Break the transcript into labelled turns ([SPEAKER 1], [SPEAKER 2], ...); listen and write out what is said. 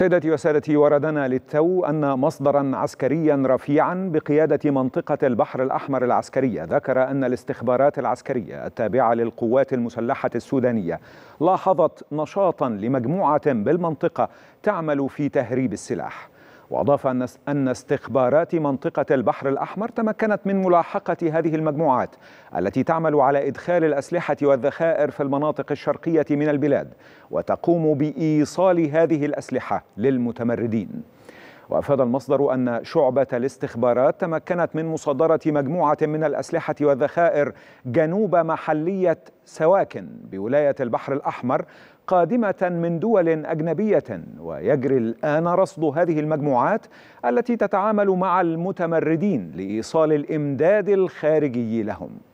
[SPEAKER 1] سيدتي وسادتي وردنا للتو أن مصدرا عسكريا رفيعا بقيادة منطقة البحر الأحمر العسكرية ذكر أن الاستخبارات العسكرية التابعة للقوات المسلحة السودانية لاحظت نشاطا لمجموعة بالمنطقة تعمل في تهريب السلاح وأضاف أن استخبارات منطقة البحر الأحمر تمكنت من ملاحقة هذه المجموعات التي تعمل على إدخال الأسلحة والذخائر في المناطق الشرقية من البلاد وتقوم بإيصال هذه الأسلحة للمتمردين وأفاد المصدر أن شعبة الاستخبارات تمكنت من مصادرة مجموعة من الأسلحة والذخائر جنوب محلية سواكن بولاية البحر الأحمر قادمة من دول أجنبية ويجري الآن رصد هذه المجموعات التي تتعامل مع المتمردين لإيصال الإمداد الخارجي لهم